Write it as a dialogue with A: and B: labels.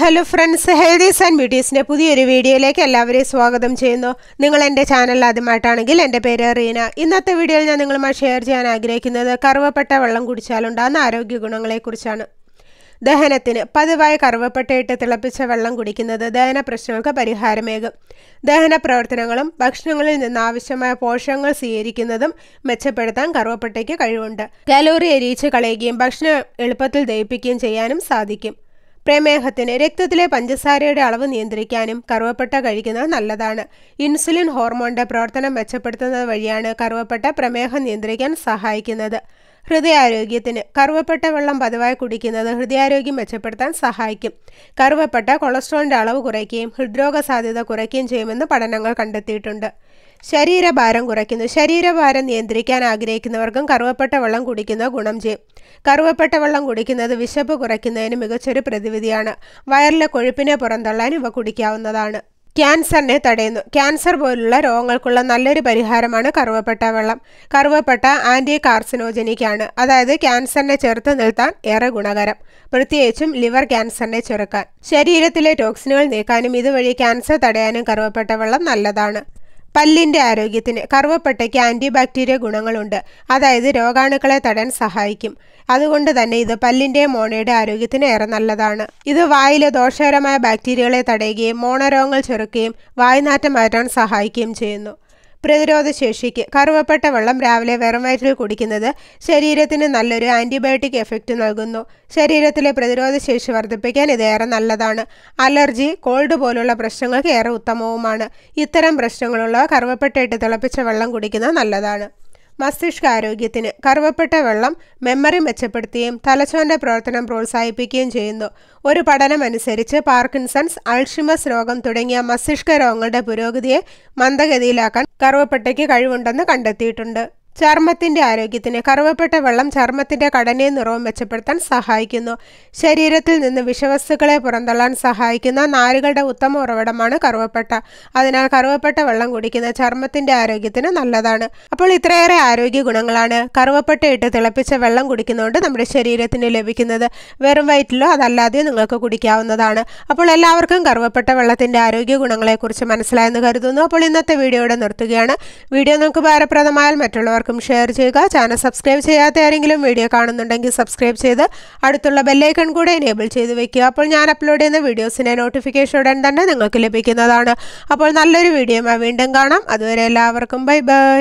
A: hello friends healthies and ബ്യൂട്ടീസിൻ്റെ പുതിയൊരു വീഡിയോയിലേക്ക് എല്ലാവരെയും സ്വാഗതം ചെയ്യുന്നു നിങ്ങൾ എൻ്റെ ചാനൽ ആദ്യമായിട്ടാണെങ്കിൽ എൻ്റെ പേര് റീന ഇന്നത്തെ വീഡിയോയിൽ ഞാൻ നിങ്ങളുമായി ഷെയർ ചെയ്യാൻ ആഗ്രഹിക്കുന്നത് കറുവപ്പെട്ട വെള്ളം കുടിച്ചാലുണ്ടാകുന്ന ആരോഗ്യ ഗുണങ്ങളെക്കുറിച്ചാണ് ദഹനത്തിന് പതിവായി കറുവപ്പെട്ടയിട്ട് തിളപ്പിച്ച വെള്ളം കുടിക്കുന്നത് ദഹന പ്രശ്നങ്ങൾക്ക് പരിഹാരമേകും ദഹന പ്രവർത്തനങ്ങളും ഭക്ഷണങ്ങളിൽ നിന്ന് ആവശ്യമായ പോഷകങ്ങൾ സ്വീകരിക്കുന്നതും മെച്ചപ്പെടുത്താൻ കറുവപ്പെട്ടയ്ക്ക് കഴിവുണ്ട് കലോറി എരിയിച്ച് കളയുകയും ഭക്ഷണം എളുപ്പത്തിൽ ദഹിപ്പിക്കുകയും ചെയ്യാനും സാധിക്കും പ്രമേഹത്തിന് രക്തത്തിലെ പഞ്ചസാരയുടെ അളവ് നിയന്ത്രിക്കാനും കറുവപ്പട്ട കഴിക്കുന്നത് നല്ലതാണ് ഇൻസുലിൻ ഹോർമോണിന്റെ പ്രവർത്തനം മെച്ചപ്പെടുത്തുന്നത് വഴിയാണ് കറുവപ്പട്ട പ്രമേഹം നിയന്ത്രിക്കാൻ സഹായിക്കുന്നത് ഹൃദയാരോഗ്യത്തിന് കറുവപ്പെട്ട വെള്ളം പതിവായി കുടിക്കുന്നത് ഹൃദയാരോഗ്യം മെച്ചപ്പെടുത്താൻ സഹായിക്കും കറുവപ്പെട്ട കൊളസ്ട്രോളിൻ്റെ അളവ് കുറയ്ക്കുകയും ഹൃദ്രോഗ സാധ്യത കുറയ്ക്കുകയും ചെയ്യുമെന്ന് പഠനങ്ങൾ കണ്ടെത്തിയിട്ടുണ്ട് ശരീരഭാരം കുറയ്ക്കുന്നു ശരീരഭാരം നിയന്ത്രിക്കാൻ ആഗ്രഹിക്കുന്നവർക്കും കറുവപ്പെട്ട വെള്ളം കുടിക്കുന്നത് ഗുണം ചെയ്യും കറുവപ്പെട്ട വെള്ളം കുടിക്കുന്നത് വിശപ്പ് കുറയ്ക്കുന്നതിന് മികച്ചൊരു പ്രതിവിധിയാണ് വയറിലെ കൊഴുപ്പിനെ പുറന്തള്ളാൻ ഇവ കുടിക്കാവുന്നതാണ് ക്യാൻസറിനെ തടയുന്നു ക്യാൻസർ പോലുള്ള രോഗങ്ങൾക്കുള്ള നല്ലൊരു പരിഹാരമാണ് കറുവപ്പെട്ട വെള്ളം കറുവപ്പെട്ട ആൻറ്റി കാർസിനോജനിക്കാണ് അതായത് ക്യാൻസറിനെ ചെറുത്ത് നിർത്താൻ ഏറെ ഗുണകരം പ്രത്യേകിച്ചും ലിവർ ക്യാൻസറിനെ ചെറുക്കാൻ ശരീരത്തിലെ ടോക്സിനുകൾ നീക്കാനും ഇതുവഴി ക്യാൻസർ തടയാനും കറുവപ്പെട്ട വെള്ളം നല്ലതാണ് പല്ലിൻ്റെ ആരോഗ്യത്തിന് കറുവപ്പട്ടയ്ക്ക് ബാക്ടീരിയ ഗുണങ്ങളുണ്ട് അതായത് രോഗാണുക്കളെ തടയാൻ സഹായിക്കും അതുകൊണ്ട് തന്നെ ഇത് പല്ലിൻ്റെ മോണയുടെ ആരോഗ്യത്തിന് ഏറെ നല്ലതാണ് ഇത് വായിലെ ദോഷകരമായ ബാക്ടീരിയകളെ തടയുകയും മോണരോഗങ്ങൾ ചെറുക്കുകയും വായുനാറ്റം മാറ്റാൻ സഹായിക്കുകയും ചെയ്യുന്നു പ്രതിരോധ ശേഷിക്ക് കറുവപ്പെട്ട വെള്ളം രാവിലെ വെറും വയറ്റിൽ കുടിക്കുന്നത് ശരീരത്തിന് നല്ലൊരു ആൻറ്റിബയോട്ടിക് എഫക്റ്റ് നൽകുന്നു ശരീരത്തിലെ പ്രതിരോധ ശേഷി വർദ്ധിപ്പിക്കാൻ ഇത് ഏറെ നല്ലതാണ് അലർജി കോൾഡ് പോലുള്ള പ്രശ്നങ്ങൾക്ക് ഏറെ ഉത്തമവുമാണ് ഇത്തരം പ്രശ്നങ്ങളുള്ളവർ കറുവപ്പെട്ട തിളപ്പിച്ച വെള്ളം കുടിക്കുന്നത് നല്ലതാണ് മസ്തിഷ്കാരോഗ്യത്തിന് കറുവപ്പെട്ട വെള്ളം മെമ്മറി മെച്ചപ്പെടുത്തുകയും തലച്ചോറിന്റെ പ്രവർത്തനം പ്രോത്സാഹിപ്പിക്കുകയും ചെയ്യുന്നു ഒരു പഠനമനുസരിച്ച് പാർക്കിൻസൺസ് അൾഷിമസ് രോഗം തുടങ്ങിയ മസ്തിഷ്ക രോഗങ്ങളുടെ പുരോഗതിയെ മന്ദഗതിയിലാക്കാൻ കറുവപ്പെട്ടയ്ക്ക് കഴിവുണ്ടെന്ന് കണ്ടെത്തിയിട്ടുണ്ട് ചർമ്മത്തിൻ്റെ ആരോഗ്യത്തിന് കറുവപ്പെട്ട വെള്ളം ചർമ്മത്തിൻ്റെ ഘടനയും നിറവും മെച്ചപ്പെടുത്താൻ സഹായിക്കുന്നു ശരീരത്തിൽ നിന്ന് വിഷവസ്തുക്കളെ പുറന്തള്ളാൻ സഹായിക്കുന്ന നാരുകളുടെ ഉത്തമ ഉറവിടമാണ് കറുവപ്പെട്ട അതിനാൽ കറുവപ്പെട്ട വെള്ളം കുടിക്കുന്ന ചർമ്മത്തിൻ്റെ ആരോഗ്യത്തിന് നല്ലതാണ് അപ്പോൾ ഇത്രയേറെ ആരോഗ്യ ഗുണങ്ങളാണ് ഇട്ട് തിളപ്പിച്ച വെള്ളം കുടിക്കുന്നതുകൊണ്ട് നമ്മുടെ ശരീരത്തിന് ലഭിക്കുന്നത് വെറും വയറ്റിലോ അതല്ലാതെയോ നിങ്ങൾക്ക് കുടിക്കാവുന്നതാണ് അപ്പോൾ എല്ലാവർക്കും കറുവപ്പെട്ട വെള്ളത്തിൻ്റെ ആരോഗ്യ ഗുണങ്ങളെക്കുറിച്ച് മനസ്സിലായെന്ന് കരുതുന്നു അപ്പോൾ ഇന്നത്തെ വീഡിയോയുടെ നിർത്തുകയാണ് വീഡിയോ നിങ്ങൾക്ക് ഭാരപ്രദമായാൽ മറ്റുള്ളവർക്ക് എല്ലാവർക്കും ഷെയർ ചെയ്യുക ചാനൽ സബ്സ്ക്രൈബ് ചെയ്യാത്ത ആരെങ്കിലും വീഡിയോ കാണുന്നുണ്ടെങ്കിൽ സബ്സ്ക്രൈബ് ചെയ്ത് അടുത്തുള്ള ബെല്ലൈക്കൺ കൂടെ എനേബിൾ ചെയ്ത് വെക്കുക അപ്പോൾ ഞാൻ അപ്ലോഡ് ചെയ്യുന്ന വീഡിയോസിൻ്റെ നോട്ടിഫിക്കേഷൻ ഉടൻ തന്നെ നിങ്ങൾക്ക് ലഭിക്കുന്നതാണ് അപ്പോൾ നല്ലൊരു വീഡിയോ വീണ്ടും കാണാം അതുവരെ എല്ലാവർക്കും ബൈ ബൈ